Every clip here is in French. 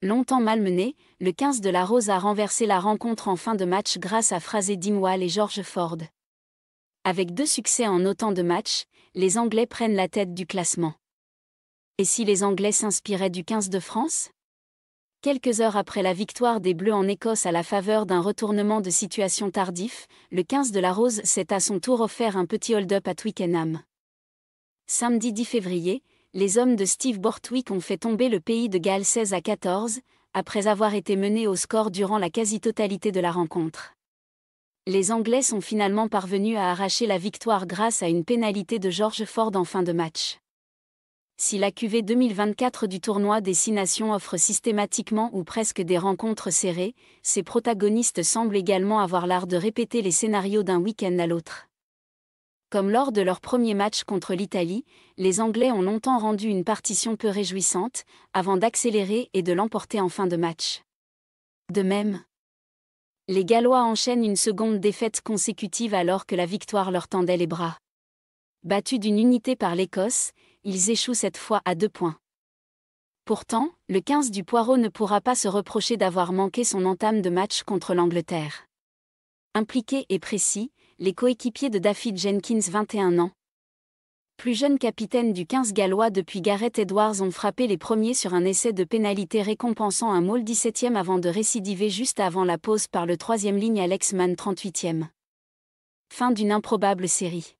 Longtemps malmené, le 15 de la Rose a renversé la rencontre en fin de match grâce à Fraser Dimwall et George Ford. Avec deux succès en autant de matchs, les Anglais prennent la tête du classement. Et si les Anglais s'inspiraient du 15 de France Quelques heures après la victoire des Bleus en Écosse à la faveur d'un retournement de situation tardif, le 15 de la Rose s'est à son tour offert un petit hold-up à Twickenham. Samedi 10 février, les hommes de Steve Bortwick ont fait tomber le pays de Galles 16 à 14, après avoir été menés au score durant la quasi-totalité de la rencontre. Les Anglais sont finalement parvenus à arracher la victoire grâce à une pénalité de George Ford en fin de match. Si la QV 2024 du tournoi des Six Nations offre systématiquement ou presque des rencontres serrées, ses protagonistes semblent également avoir l'art de répéter les scénarios d'un week-end à l'autre. Comme lors de leur premier match contre l'Italie, les Anglais ont longtemps rendu une partition peu réjouissante, avant d'accélérer et de l'emporter en fin de match. De même, les Gallois enchaînent une seconde défaite consécutive alors que la victoire leur tendait les bras. Battus d'une unité par l'Écosse, ils échouent cette fois à deux points. Pourtant, le 15 du Poirot ne pourra pas se reprocher d'avoir manqué son entame de match contre l'Angleterre. Impliqué et précis, les coéquipiers de David Jenkins 21 ans. Plus jeune capitaine du 15 gallois depuis Gareth Edwards ont frappé les premiers sur un essai de pénalité récompensant un maul 17e avant de récidiver juste avant la pause par le troisième ligne Alex Mann 38e. Fin d'une improbable série.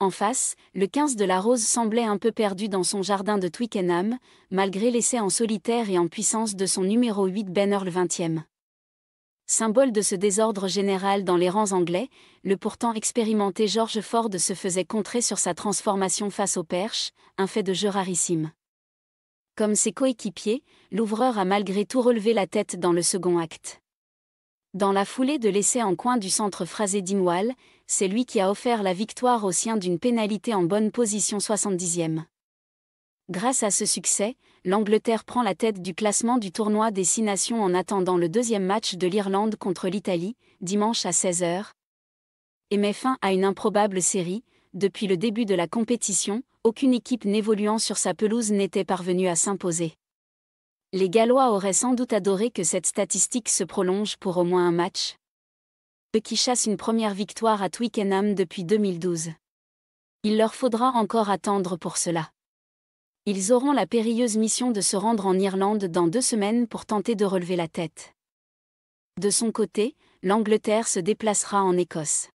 En face, le 15 de la Rose semblait un peu perdu dans son jardin de Twickenham, malgré l'essai en solitaire et en puissance de son numéro 8 Banner le 20e. Symbole de ce désordre général dans les rangs anglais, le pourtant expérimenté George Ford se faisait contrer sur sa transformation face aux perches, un fait de jeu rarissime. Comme ses coéquipiers, l'ouvreur a malgré tout relevé la tête dans le second acte. Dans la foulée de l'essai en coin du centre Frasé Dimwall, c'est lui qui a offert la victoire au sien d'une pénalité en bonne position 70e. Grâce à ce succès, l'Angleterre prend la tête du classement du tournoi des six nations en attendant le deuxième match de l'Irlande contre l'Italie, dimanche à 16h. Et met fin à une improbable série, depuis le début de la compétition, aucune équipe n'évoluant sur sa pelouse n'était parvenue à s'imposer. Les Gallois auraient sans doute adoré que cette statistique se prolonge pour au moins un match. Eux qui chassent une première victoire à Twickenham depuis 2012. Il leur faudra encore attendre pour cela ils auront la périlleuse mission de se rendre en Irlande dans deux semaines pour tenter de relever la tête. De son côté, l'Angleterre se déplacera en Écosse.